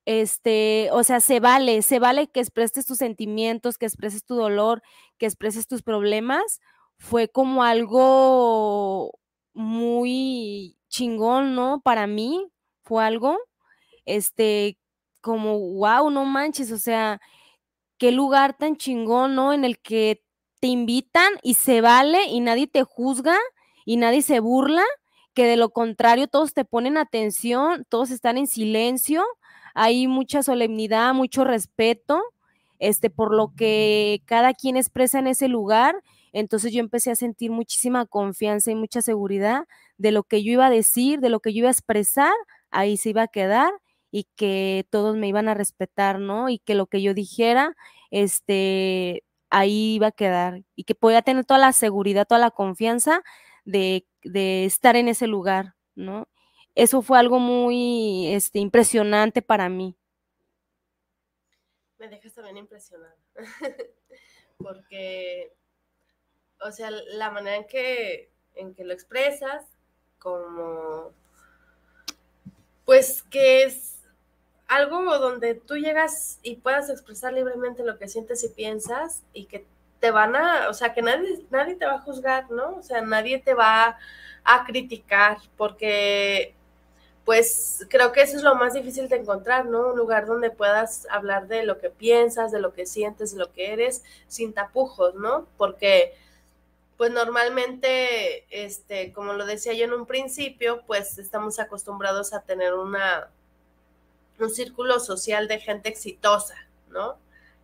este, o sea, se vale, se vale que expreses tus sentimientos, que expreses tu dolor, que expreses tus problemas, fue como algo muy chingón, ¿no? Para mí fue algo, este, como, wow, no manches, o sea, qué lugar tan chingón, ¿no? En el que te invitan y se vale y nadie te juzga y nadie se burla, que de lo contrario todos te ponen atención, todos están en silencio, hay mucha solemnidad, mucho respeto, este, por lo que cada quien expresa en ese lugar. Entonces yo empecé a sentir muchísima confianza y mucha seguridad de lo que yo iba a decir, de lo que yo iba a expresar, ahí se iba a quedar y que todos me iban a respetar, ¿no? Y que lo que yo dijera, este, ahí iba a quedar y que podía tener toda la seguridad, toda la confianza de, estar en ese lugar, ¿no? Eso fue algo muy este, impresionante para mí.
Me dejas también impresionada, [LAUGHS] porque, o sea, la manera en que, en que lo expresas, como, pues que es algo donde tú llegas y puedas expresar libremente lo que sientes y piensas y que te van a, o sea, que nadie, nadie te va a juzgar, ¿no? O sea, nadie te va a criticar porque pues creo que eso es lo más difícil de encontrar, ¿no? Un lugar donde puedas hablar de lo que piensas, de lo que sientes, de lo que eres, sin tapujos, ¿no? Porque, pues normalmente, este, como lo decía yo en un principio, pues estamos acostumbrados a tener una un círculo social de gente exitosa, ¿no?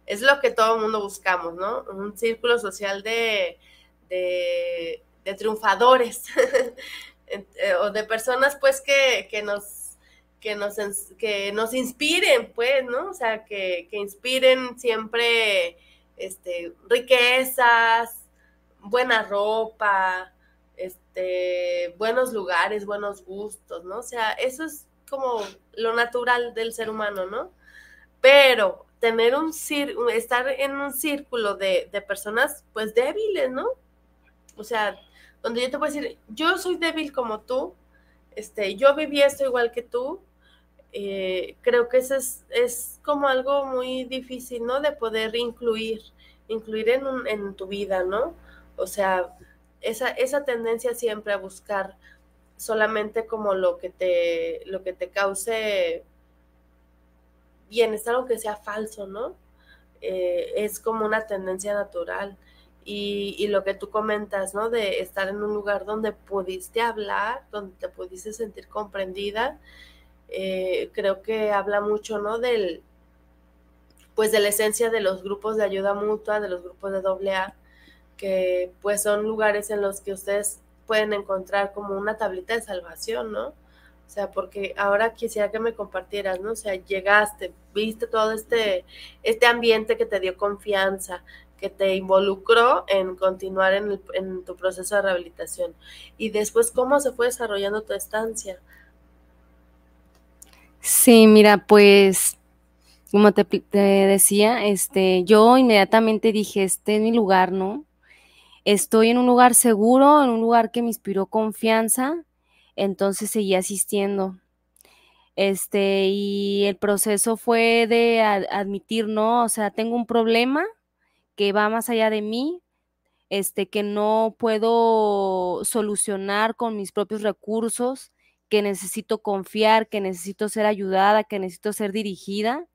Es lo que todo el mundo buscamos, ¿no? Un círculo social de, triunfadores [LAUGHS] eh, o de personas pues que, nos que nos, que nos inspiren, pues, ¿no? O sea, que, que inspiren siempre este, riquezas, buena ropa, este, buenos lugares, buenos gustos, ¿no? O sea, eso es como lo natural del ser humano, ¿no? Pero tener un estar en un círculo de, de personas pues débiles, ¿no? O sea, donde yo te puedo decir, yo soy débil como tú, este, yo viví esto igual que tú, eh, creo que eso es, es, como algo muy difícil, ¿no? De poder incluir, incluir en, un, en tu vida, ¿no? O sea, esa, esa tendencia siempre a buscar solamente como lo que te, lo que te cause bienestar, aunque sea falso, ¿no? Eh, es como una tendencia natural. Y, lo que tú comentas, ¿no? De estar en un lugar donde pudiste hablar, donde te pudiste sentir comprendida, eh, creo que habla mucho, ¿no? Del, pues de la esencia de los grupos de ayuda mutua, de los grupos de doble A, que pues son lugares en los que ustedes pueden encontrar como una tablita de salvación, ¿no? O sea, porque ahora quisiera que me compartieras, ¿no? O sea, llegaste, viste todo este, este ambiente que te dio confianza, que te involucró en continuar en, tu proceso de rehabilitación. Y después, ¿cómo se fue desarrollando tu estancia?
Sí, mira, pues como te, te, decía, este, yo inmediatamente dije, este es mi lugar, ¿no? Estoy en un lugar seguro, en un lugar que me inspiró confianza, entonces seguí asistiendo. Este, y el proceso fue de admitir, no, o sea, tengo un problema que va más allá de mí, este, que no puedo solucionar con mis propios recursos, que necesito confiar, que necesito ser ayudada, que necesito ser dirigida.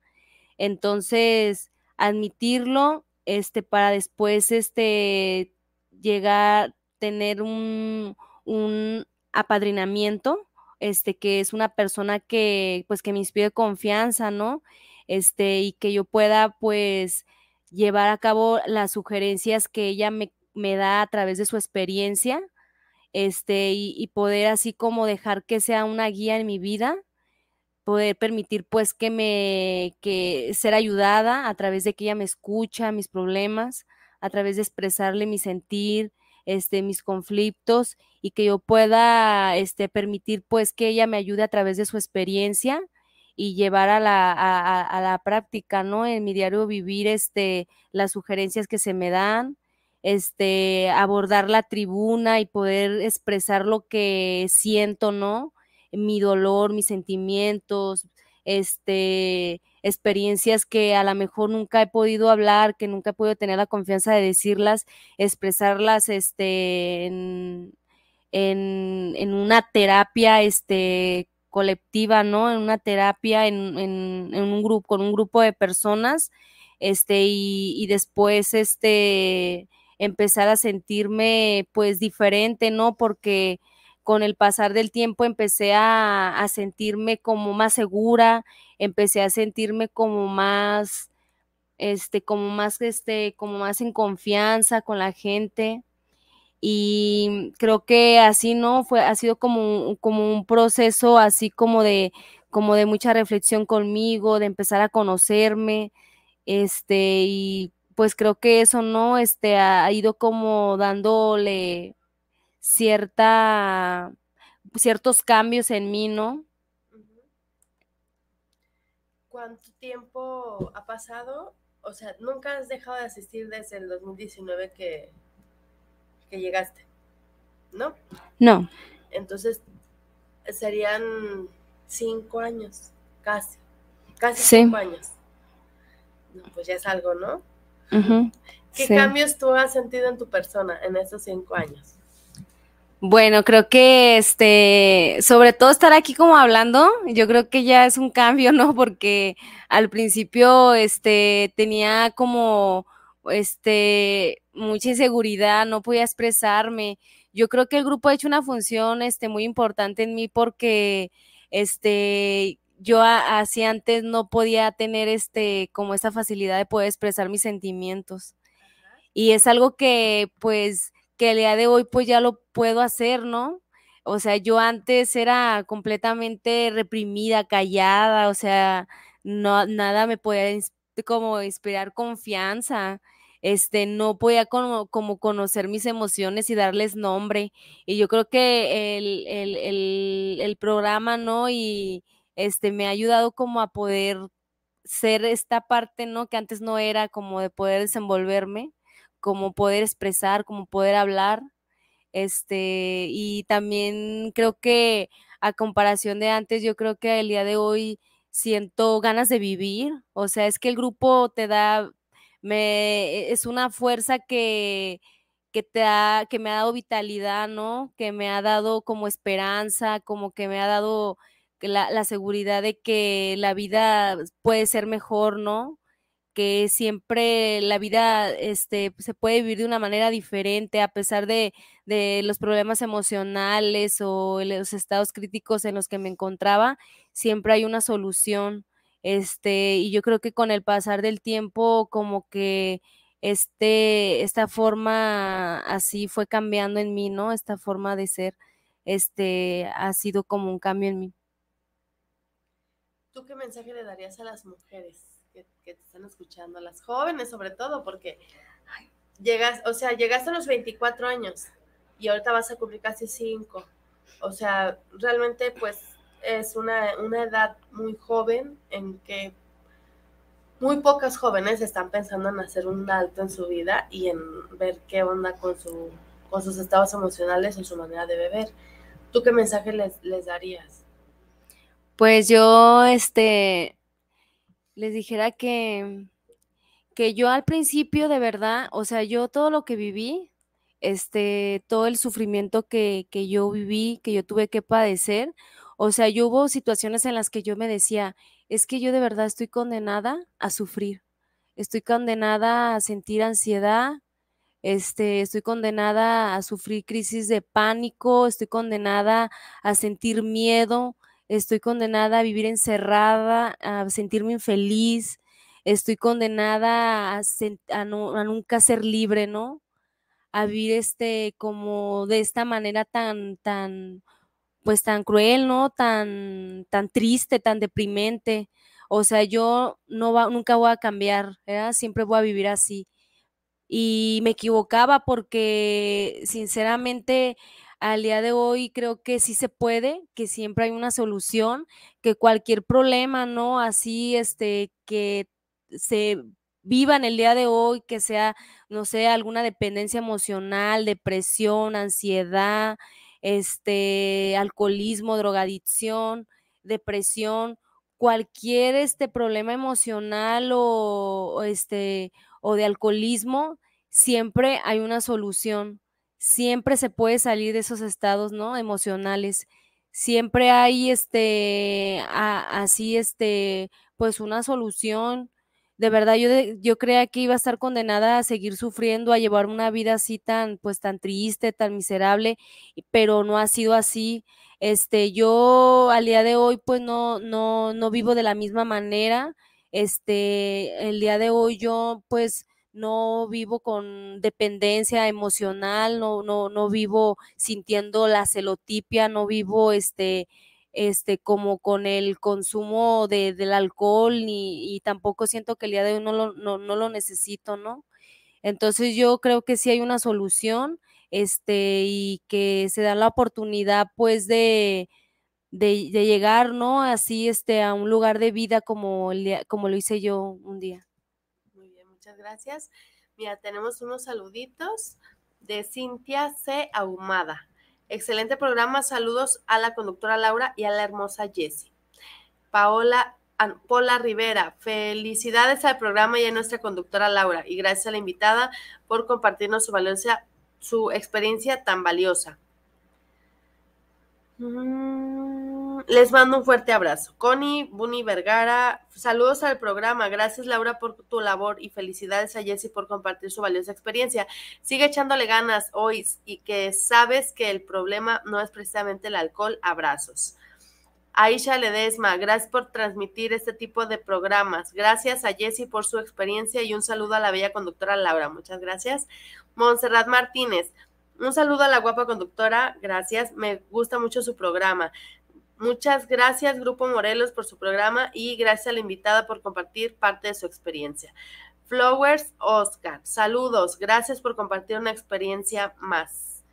Entonces, admitirlo, este, para después, este, Llegar, a tener un, apadrinamiento, este, que es una persona que, pues, que me inspire confianza, ¿no? Este, y que yo pueda, pues, llevar a cabo las sugerencias que ella me, me da a través de su experiencia, este, y, y, poder así como dejar que sea una guía en mi vida, poder permitir, pues, que me, que ser ayudada a través de que ella me escucha, mis problemas, a través de expresarle mi sentir, este, mis conflictos y que yo pueda este, permitir pues que ella me ayude a través de su experiencia y llevar a la, práctica, ¿no? En mi diario vivir este, las sugerencias que se me dan, este, abordar la tribuna y poder expresar lo que siento, ¿no? Mi dolor, mis sentimientos, este, experiencias que a lo mejor nunca he podido hablar, que nunca he podido tener la confianza de decirlas, expresarlas este, en, una terapia este, colectiva, ¿no? En una terapia, en, un grupo, con un grupo de personas, este, y, y después, este, empezar a sentirme, pues, diferente, ¿no? Porque con el pasar del tiempo empecé a, sentirme como más segura, empecé a sentirme como más, este, como más, este, como más en confianza con la gente. Y creo que así, ¿no? Fue, ha sido como, como un proceso así como de, como de mucha reflexión conmigo, de empezar a conocerme, este, y pues creo que eso, ¿no? Este, ha ido como dándole cierta, ciertos cambios en mí, ¿no?
¿Cuánto tiempo ha pasado? O sea, nunca has dejado de asistir desde el 2019 que, que llegaste, ¿no? No. Entonces, serían cinco años, casi, casi cinco años. No, pues ya es algo, ¿no?
¿Qué cambios
tú has sentido en tu persona en esos cinco años?
Bueno, creo que este, sobre todo estar aquí como hablando, yo creo que ya es un cambio, [LAUGHS] ¿no? Porque al principio este tenía como este mucha inseguridad, no podía expresarme. Yo creo que el grupo ha hecho una función este muy importante en mí porque este yo así antes no podía tener este como esa facilidad de poder expresar mis sentimientos. Y es algo que pues que el día de hoy pues ya lo puedo hacer, ¿no? O sea, yo antes era completamente reprimida, callada, o sea, no, nada me podía como inspirar confianza, este, no podía como, como, conocer mis emociones y darles nombre. Y yo creo que el, el programa, ¿no? Y este, me ha ayudado como a poder ser esta parte, ¿no? Que antes no era como de poder desenvolverme como poder expresar, como poder hablar. Este, y también creo que a comparación de antes, yo creo que el día de hoy siento ganas de vivir. O sea, es que el grupo te da, me, es una fuerza que, que, te que me ha dado vitalidad, ¿no? Que me ha dado como esperanza, como que me ha dado la, la seguridad de que la vida puede ser mejor, ¿no? que siempre la vida este, se puede vivir de una manera diferente a pesar de, de, los problemas emocionales o los estados críticos en los que me encontraba, siempre hay una solución. Este, y yo creo que con el pasar del tiempo, como que este, esta forma así fue cambiando en mí, ¿no? Esta forma de ser, este, ha sido como un cambio en mí.
¿Tú qué mensaje le darías a las mujeres? que, te están escuchando, las jóvenes sobre todo, porque llegas, o sea, llegaste a los 24 años y ahorita vas a cumplir casi 5. O sea, realmente pues es una, edad muy joven en que muy pocas jóvenes están pensando en hacer un alto en su vida y en ver qué onda con, su, con sus estados emocionales o su manera de beber. ¿Tú qué mensaje les, les darías?
Pues yo, este, les dijera que, que yo al principio de verdad, o sea, yo todo lo que viví, este, todo el sufrimiento que, yo viví, que yo tuve que padecer, o sea, yo hubo situaciones en las que yo me decía, es que yo de verdad estoy condenada a sufrir, estoy condenada a sentir ansiedad, este, estoy condenada a sufrir crisis de pánico, estoy condenada a sentir miedo, estoy condenada a vivir encerrada, a sentirme infeliz, estoy condenada a, nunca ser libre, ¿no? A vivir este, como de esta manera tan, tan, pues tan cruel, ¿no? Tan, tan triste, tan deprimente. O sea, yo no nunca voy a cambiar, ¿verdad? siempre voy a vivir así. Y me equivocaba porque, sinceramente, al día de hoy creo que sí se puede, que siempre hay una solución, que cualquier problema, ¿no? Así, este, que se viva en el día de hoy, que sea, no sé, alguna dependencia emocional, depresión, ansiedad, este, alcoholismo, drogadicción, depresión, cualquier este problema emocional o este o de alcoholismo, siempre hay una solución siempre se puede salir de esos estados, ¿no? Emocionales. Siempre hay este, así este, pues una solución. De verdad, yo, yo creía que iba a estar condenada a seguir sufriendo, a llevar una vida así tan, pues tan triste, tan miserable, pero no ha sido así. Este, yo al día de hoy, pues no, no, no vivo de la misma manera. Este, el día de hoy yo, pues, no vivo con dependencia emocional, no, no, no vivo sintiendo la celotipia, no vivo este, este, como con el consumo de, del alcohol y tampoco siento que el día de hoy no lo, necesito, ¿no? Entonces yo creo que sí hay una solución, este, y que se da la oportunidad pues de, de, llegar, ¿no? Así, este, a un lugar de vida como, como lo hice yo un día
gracias. Mira, tenemos unos saluditos de Cintia C. Ahumada. Excelente programa, saludos a la conductora Laura y a la hermosa Jessie. Paola Rivera, felicidades al programa y a nuestra conductora Laura y gracias a la invitada por compartirnos su valencia, su experiencia tan valiosa. Mm les mando un fuerte abrazo. Connie, Buni Vergara, saludos al programa. Gracias Laura por tu labor y felicidades a Jessy por compartir su valiosa experiencia. Sigue echándole ganas hoy y que sabes que el problema no es precisamente el alcohol. Abrazos. Aisha Ledesma, gracias por transmitir este tipo de programas. Gracias a Jessy por su experiencia y un saludo a la bella conductora Laura. Muchas gracias. Montserrat Martínez, un saludo a la guapa conductora. Gracias. Me gusta mucho su programa. Muchas gracias, Grupo Morelos, por su programa y gracias a la invitada por compartir parte de su experiencia. Flowers Oscar, saludos, gracias por compartir una experiencia más.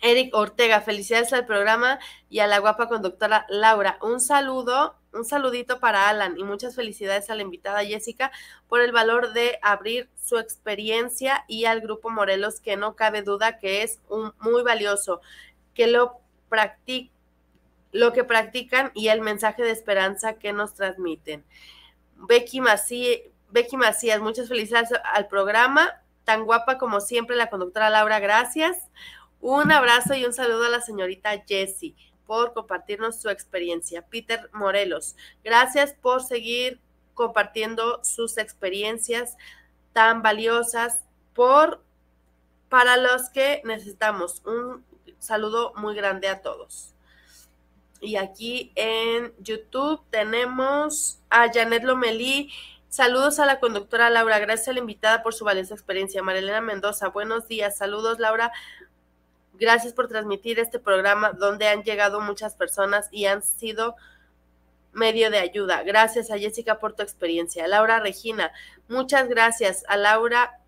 Eric Ortega, felicidades al programa y a la guapa conductora Laura. Un saludo, un saludito para Alan y muchas felicidades a la invitada Jessica por el valor de abrir su experiencia y al grupo Morelos, que no cabe duda que es muy valioso. Que lo practique lo que practican y el mensaje de esperanza que nos transmiten. Becky Macías, Becky Macías muchas felicidades al programa. Tan guapa como siempre la conductora Laura, gracias. Un abrazo y un saludo a la señorita Jessie por compartirnos su experiencia. Peter Morelos, gracias por seguir compartiendo sus experiencias tan valiosas por para los que necesitamos. Un saludo muy grande a todos. Y aquí en YouTube tenemos a Janet Lomelí. Saludos a la conductora Laura, gracias a la invitada por su valiosa experiencia. Marilena Mendoza, buenos días. Saludos Laura, gracias por transmitir este programa donde han llegado muchas personas y han sido medio de ayuda. Gracias a Jessica por tu experiencia. Laura Regina, muchas gracias a Laura,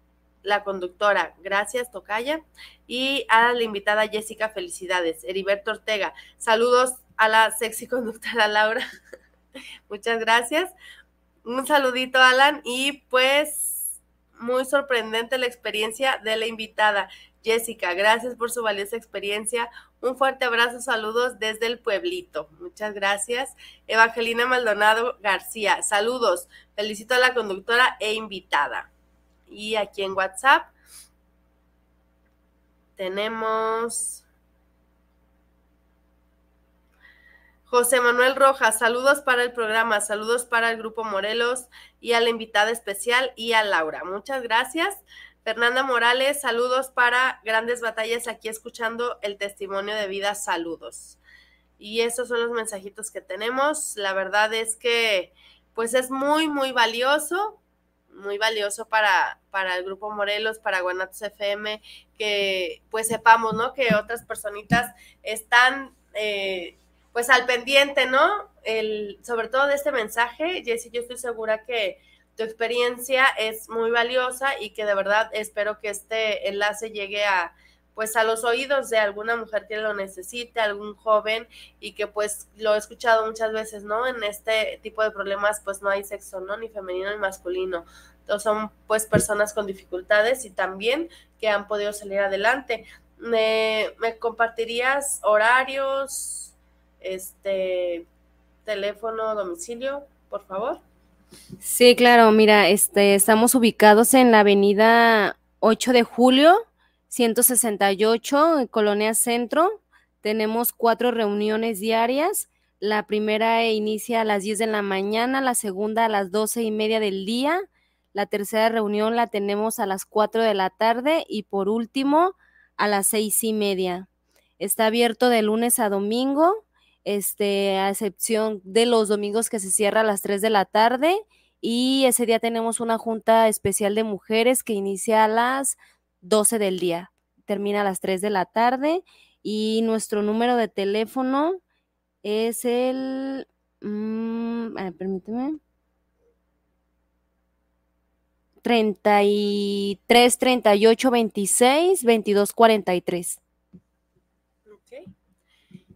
la conductora. Gracias, Tocaya. Y a la invitada Jessica, felicidades. Heriberto Ortega, saludos a la sexy conductora Laura. [LAUGHS] Muchas gracias. Un saludito, Alan. Y pues, muy sorprendente la experiencia de la invitada. Jessica, gracias por su valiosa experiencia. Un fuerte abrazo, saludos desde el pueblito. Muchas gracias. Evangelina Maldonado García, saludos. Felicito a la conductora e invitada. Y aquí en WhatsApp tenemos José Manuel Rojas, saludos para el programa, saludos para el grupo Morelos y a la invitada especial y a Laura. Muchas gracias. Fernanda Morales, saludos para Grandes Batallas, aquí escuchando el testimonio de vida, saludos. Y esos son los mensajitos que tenemos. La verdad es que pues es muy, muy valioso, muy valioso para, para el grupo Morelos, para Guanatos FM, que pues sepamos, ¿no? Que otras personitas están... Eh, pues al pendiente, ¿no? El, sobre todo de este mensaje, Jessy, yo estoy segura que tu experiencia es muy valiosa y que de verdad espero que este enlace llegue a pues a los oídos de alguna mujer que lo necesite, algún joven y que pues lo he escuchado muchas veces, ¿no? En este tipo de problemas pues no hay sexo, ¿no? Ni femenino ni masculino. son pues personas con dificultades y también que han podido salir adelante. ¿Me, me compartirías horarios, este teléfono, domicilio, por favor.
Sí, claro, mira, este, estamos ubicados en la avenida 8 de julio, 168, Colonia Centro. Tenemos cuatro reuniones diarias. La primera inicia a las 10 de la mañana, la segunda a las doce y media del día. La tercera reunión la tenemos a las 4 de la tarde y por último a las seis y media. Está abierto de lunes a domingo este, a excepción de los domingos que se cierra a las 3 de la tarde. Y ese día tenemos una junta especial de mujeres que inicia a las 12 del día, termina a las 3 de la tarde. Y nuestro número de teléfono es el. Mmm, permíteme. 33 38 26 22 43.
Ok.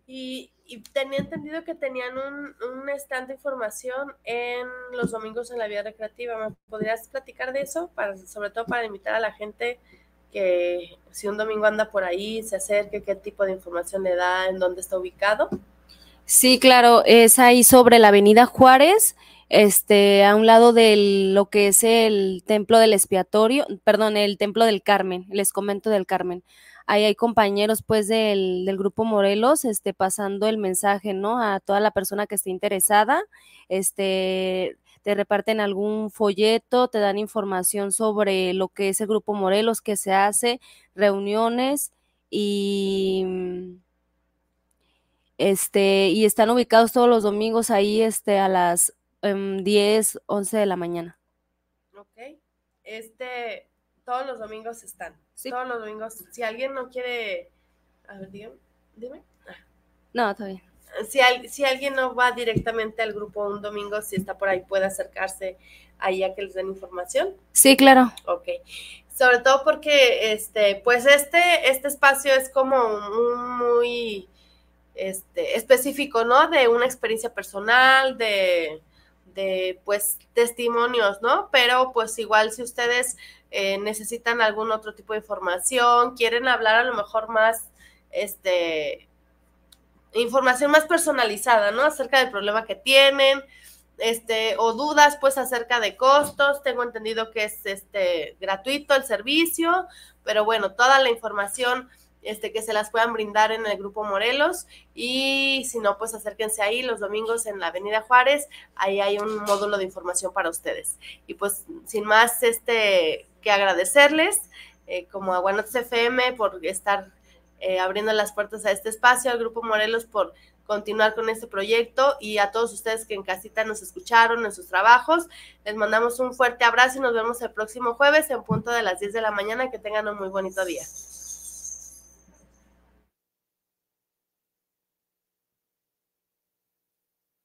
Y y tenía entendido que tenían un, un stand de información en los domingos en la vía recreativa. ¿Me podrías platicar de eso? Para, sobre todo para invitar a la gente que si un domingo anda por ahí, se acerque, qué tipo de información le da, en dónde está ubicado.
Sí, claro, es ahí sobre la avenida Juárez, este, a un lado de lo que es el templo del expiatorio, perdón, el templo del Carmen, les comento del Carmen ahí hay compañeros pues del, grupo Morelos, este, pasando el mensaje, ¿no? A toda la persona que esté interesada, este, te reparten algún folleto, te dan información sobre lo que es el grupo Morelos, que se hace, reuniones y este y están ubicados todos los domingos ahí este a las 10, em, 11 de la mañana.
Ok. Este todos los domingos están. Sí. Todos los domingos. Si alguien no quiere. A ver, Dime. Ah. No, está Si, si, alguien no va directamente al grupo un domingo, si está por ahí, puede acercarse ahí a que les den información. Sí, claro. Ok. Sobre todo porque, este, pues este, este espacio es como muy este, específico, ¿no? De una experiencia personal, de, de pues testimonios, ¿no? Pero pues igual si ustedes eh, necesitan algún otro tipo de información, quieren hablar a lo mejor más, este, información más personalizada, ¿no? Acerca del problema que tienen, este, o dudas pues acerca de costos, tengo entendido que es este gratuito el servicio, pero bueno, toda la información este, que se las puedan brindar en el grupo Morelos y si no, pues acérquense ahí los domingos en la Avenida Juárez, ahí hay un módulo de información para ustedes. Y pues sin más este, que agradecerles eh, como a Guanatos FM por estar eh, abriendo las puertas a este espacio, al grupo Morelos por continuar con este proyecto y a todos ustedes que en casita nos escucharon en sus trabajos. Les mandamos un fuerte abrazo y nos vemos el próximo jueves en punto de las 10 de la mañana. Que tengan un muy bonito día.